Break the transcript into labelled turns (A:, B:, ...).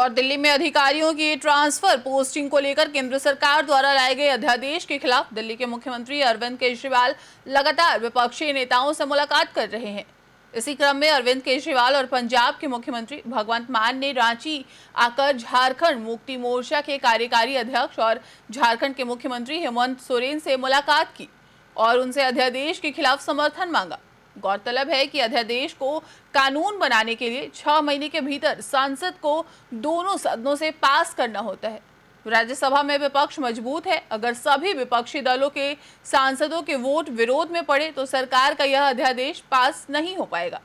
A: और दिल्ली में अधिकारियों की ट्रांसफर पोस्टिंग को लेकर केंद्र सरकार द्वारा लाए गए अध्यादेश के खिलाफ दिल्ली के मुख्यमंत्री अरविंद केजरीवाल लगातार विपक्षी नेताओं से मुलाकात कर रहे हैं इसी क्रम में अरविंद केजरीवाल और पंजाब के मुख्यमंत्री भगवंत मान ने रांची आकर झारखंड मुक्ति मोर्चा के कार्यकारी अध्यक्ष और झारखंड के मुख्यमंत्री हेमंत सोरेन से मुलाकात की और उनसे अध्यादेश के खिलाफ समर्थन मांगा गौरतलब है कि अध्यादेश को कानून बनाने के लिए छह महीने के भीतर सांसद को दोनों सदनों से पास करना होता है राज्यसभा में विपक्ष मजबूत है अगर सभी विपक्षी दलों के सांसदों के वोट विरोध में पड़े तो सरकार का यह अध्यादेश पास नहीं हो पाएगा